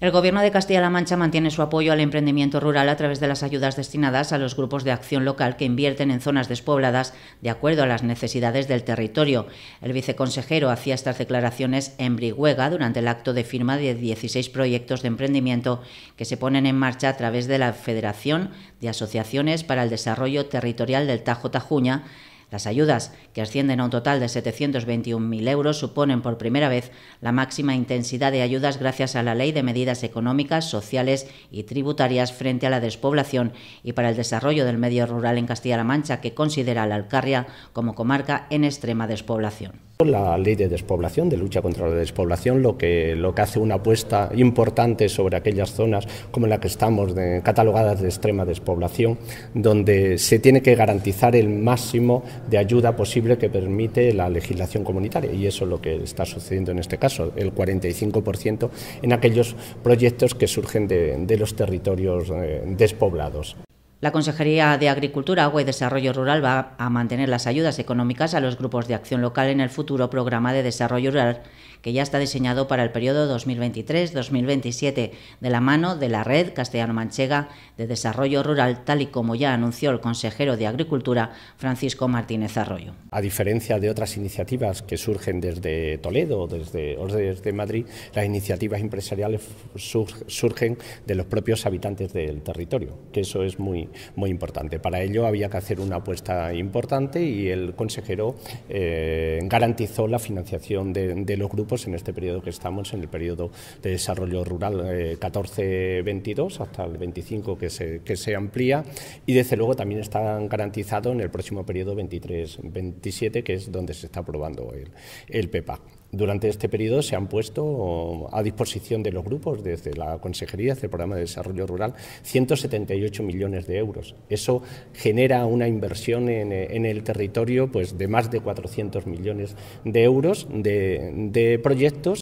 El Gobierno de Castilla-La Mancha mantiene su apoyo al emprendimiento rural a través de las ayudas destinadas a los grupos de acción local que invierten en zonas despobladas de acuerdo a las necesidades del territorio. El viceconsejero hacía estas declaraciones en Brihuega durante el acto de firma de 16 proyectos de emprendimiento que se ponen en marcha a través de la Federación de Asociaciones para el Desarrollo Territorial del Tajo Tajuña las ayudas, que ascienden a un total de 721.000 euros, suponen por primera vez la máxima intensidad de ayudas gracias a la Ley de Medidas Económicas, Sociales y Tributarias frente a la despoblación y para el desarrollo del medio rural en Castilla-La Mancha, que considera a la Alcarria como comarca en extrema despoblación. La ley de despoblación, de lucha contra la despoblación, lo que, lo que hace una apuesta importante sobre aquellas zonas como la que estamos, catalogadas de extrema despoblación, donde se tiene que garantizar el máximo de ayuda posible que permite la legislación comunitaria. Y eso es lo que está sucediendo en este caso, el 45% en aquellos proyectos que surgen de los territorios eh, despoblados. La Consejería de Agricultura, Agua y Desarrollo Rural va a mantener las ayudas económicas a los grupos de acción local en el futuro programa de desarrollo rural que ya está diseñado para el periodo 2023-2027 de la mano de la Red Castellano-Manchega de Desarrollo Rural, tal y como ya anunció el consejero de Agricultura, Francisco Martínez Arroyo. A diferencia de otras iniciativas que surgen desde Toledo o desde, Madrid, las iniciativas empresariales surgen de los propios habitantes del territorio, que eso es muy, muy importante. Para ello había que hacer una apuesta importante y el consejero eh, garantizó la financiación de los grupos en este periodo que estamos, en el periodo de desarrollo rural eh, catorce 14 hasta el 25 que se, que se amplía y desde luego también están garantizado en el próximo periodo 23-27 que es donde se está aprobando el, el e durante este periodo se han puesto a disposición de los grupos, desde la Consejería, desde el Programa de Desarrollo Rural, 178 millones de euros. Eso genera una inversión en, el territorio pues, de más de 400 millones de euros de proyectos.